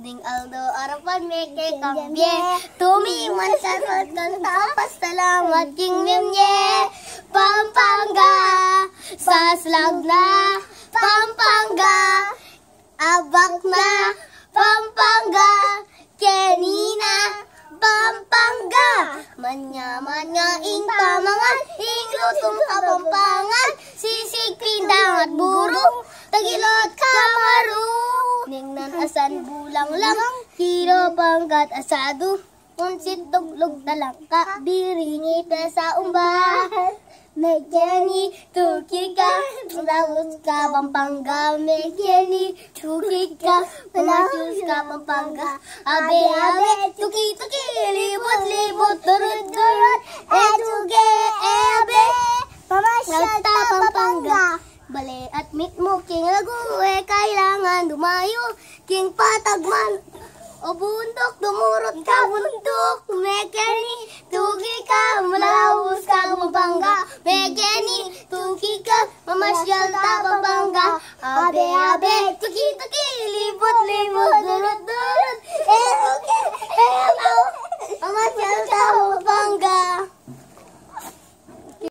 Ding Aldo, Arapan, Meke, Kambye, Tumiman sa Rotkan, Tapas, Salamat, King Mimye, Pampanga, sa slag na, Pampanga, Abak na, Pampanga, Kenina, Pampanga, Manyaman nga ing pamangan, Inglutong kapampangan, Sisig, pindangat, buru Tagilot, asan bulang lang Hiro pangkat asado Unsit tuglog talangka Biringi pesa umba tuki tukika Malakus ka pampanga tuki tukika Malakus ka pampanga Abe abe tuki tuki Libot libot turut turut E tuke e abe Pamasyal ta pampanga Bale at meet mo king lagu Eh kailangan dumayo King patagman o oh, bundok, dumurot ka bundok. Mekeni, tugi ka, Malawus ka mabangga. Mekeni, tugi ka, mamasyal ta babangga. Abe, abe, tugi, tugi, libot, libot,